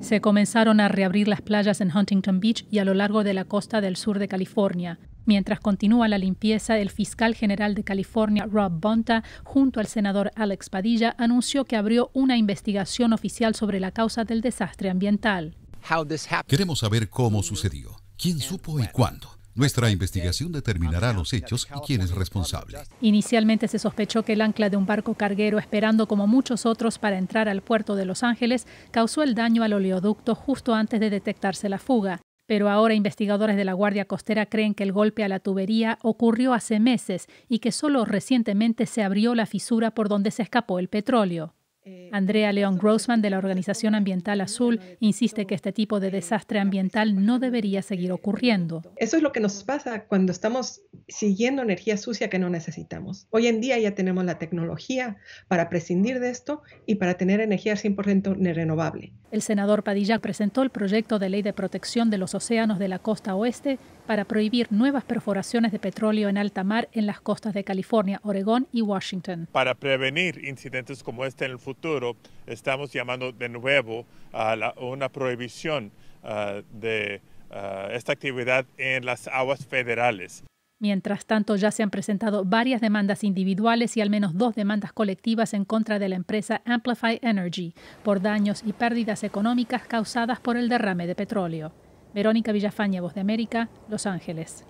Se comenzaron a reabrir las playas en Huntington Beach y a lo largo de la costa del sur de California. Mientras continúa la limpieza, el fiscal general de California, Rob Bonta, junto al senador Alex Padilla, anunció que abrió una investigación oficial sobre la causa del desastre ambiental. Queremos saber cómo sucedió, quién supo y cuándo. Nuestra investigación determinará los hechos y quién es responsable. Inicialmente se sospechó que el ancla de un barco carguero esperando como muchos otros para entrar al puerto de Los Ángeles causó el daño al oleoducto justo antes de detectarse la fuga. Pero ahora investigadores de la Guardia Costera creen que el golpe a la tubería ocurrió hace meses y que solo recientemente se abrió la fisura por donde se escapó el petróleo. Eh, Andrea León Grossman de la Organización Ambiental Azul eh, insiste que este tipo de desastre ambiental no debería seguir ocurriendo. Eso es lo que nos pasa cuando estamos siguiendo energía sucia que no necesitamos. Hoy en día ya tenemos la tecnología para prescindir de esto y para tener energía 100% renovable. El senador Padilla presentó el proyecto de ley de protección de los océanos de la costa oeste para prohibir nuevas perforaciones de petróleo en alta mar en las costas de California, Oregón y Washington. Para prevenir incidentes como este en el futuro, futuro estamos llamando de nuevo a una prohibición ah, de ah, esta actividad en las aguas federales. Mientras tanto, ya se han presentado varias demandas individuales y al menos dos demandas colectivas en contra de la empresa Amplify Energy por daños y pérdidas económicas causadas por el derrame de petróleo. Verónica Villafaña, Voz de América, Los Ángeles.